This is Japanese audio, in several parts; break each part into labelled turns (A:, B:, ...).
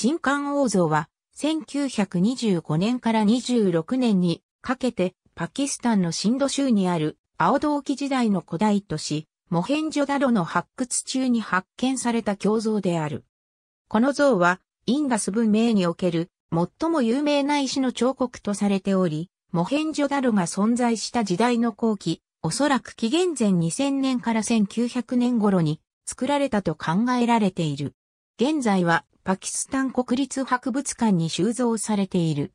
A: 新刊王像は、1925年から26年にかけて、パキスタンのシンド州にある青銅器時代の古代都市、モヘンジョダロの発掘中に発見された胸像である。この像は、インダス文明における最も有名な石の彫刻とされており、モヘンジョダロが存在した時代の後期、おそらく紀元前2000年から1900年頃に作られたと考えられている。現在はパキスタン国立博物館に収蔵されている。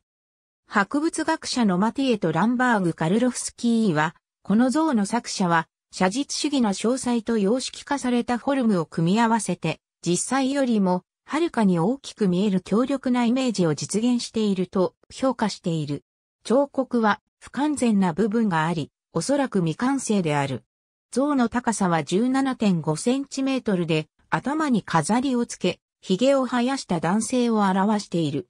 A: 博物学者のマティエとランバーグ・カルロフスキーは、この像の作者は、写実主義の詳細と様式化されたフォルムを組み合わせて、実際よりも、はるかに大きく見える強力なイメージを実現していると評価している。彫刻は不完全な部分があり、おそらく未完成である。像の高さは17.5センチメートルで、頭に飾りをつけ、髭を生やした男性を表している。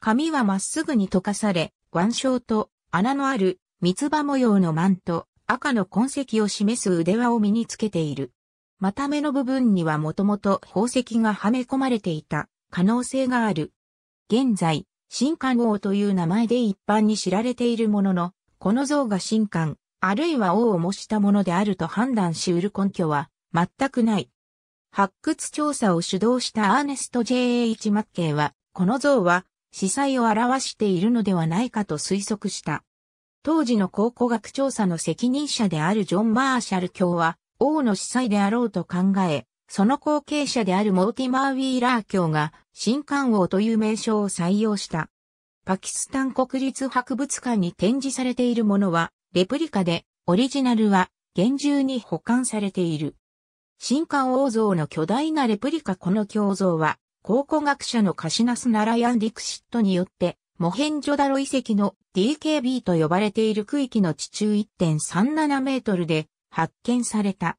A: 髪はまっすぐに溶かされ、腕章と穴のある三つ葉模様のマント、赤の痕跡を示す腕輪を身につけている。また目の部分にはもともと宝石がはめ込まれていた可能性がある。現在、新官王という名前で一般に知られているものの、この像が神官、あるいは王を模したものであると判断し得る根拠は全くない。発掘調査を主導したアーネスト・ J.H. マッケイは、この像は、司祭を表しているのではないかと推測した。当時の考古学調査の責任者であるジョン・マーシャル卿は、王の司祭であろうと考え、その後継者であるモーティマー・ウィーラー卿が、新館王という名称を採用した。パキスタン国立博物館に展示されているものは、レプリカで、オリジナルは、厳重に保管されている。新館王像の巨大なレプリカこの胸像は、考古学者のカシナス・ナラヤン・ディクシットによって、モヘンジョダロ遺跡の DKB と呼ばれている区域の地中1.37メートルで発見された。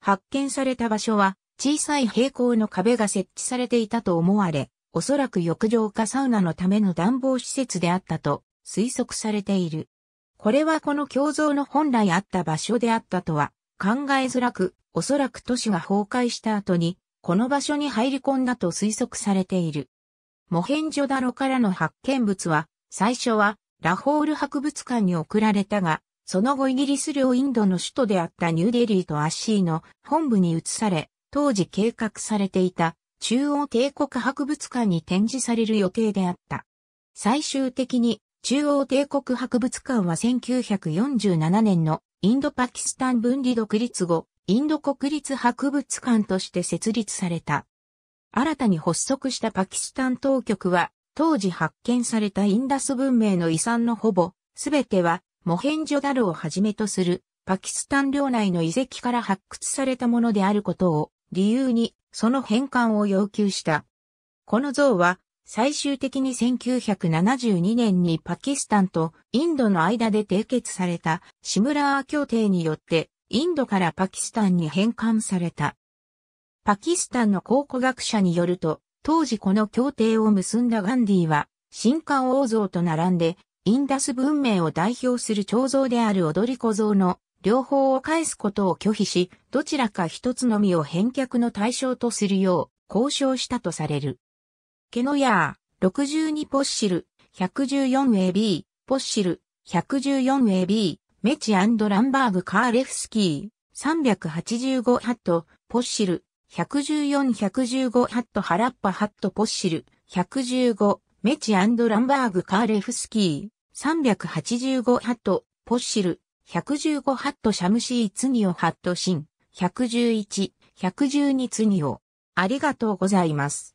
A: 発見された場所は小さい平行の壁が設置されていたと思われ、おそらく浴場かサウナのための暖房施設であったと推測されている。これはこの胸像の本来あった場所であったとは考えづらく、おそらく都市が崩壊した後に、この場所に入り込んだと推測されている。モヘンジョダロからの発見物は、最初はラホール博物館に送られたが、その後イギリス領インドの首都であったニューデリーとアッシーの本部に移され、当時計画されていた中央帝国博物館に展示される予定であった。最終的に中央帝国博物館は1947年のインドパキスタン分離独立後、インド国立博物館として設立された。新たに発足したパキスタン当局は、当時発見されたインダス文明の遺産のほぼ、すべては、モヘンジョダルをはじめとする、パキスタン領内の遺跡から発掘されたものであることを、理由に、その返還を要求した。この像は、最終的に1972年にパキスタンとインドの間で締結されたシムラー協定によってインドからパキスタンに返還された。パキスタンの考古学者によると、当時この協定を結んだガンディは、新漢王像と並んで、インダス文明を代表する彫像である踊り子像の両方を返すことを拒否し、どちらか一つのみを返却の対象とするよう交渉したとされる。ケノヤー、62ポッシル、114AB、ポッシル、114AB、メチアンドランバーグ・カーレフスキー、385ハット、ポッシル、114-115ハット、ハラッパハット、ポッシル、115、メチアンドランバーグ・カーレフスキー、385ハット、ポッシル、115ハット、シャムシー・ツニオハット、シン、111、112ツニオ。ありがとうございます。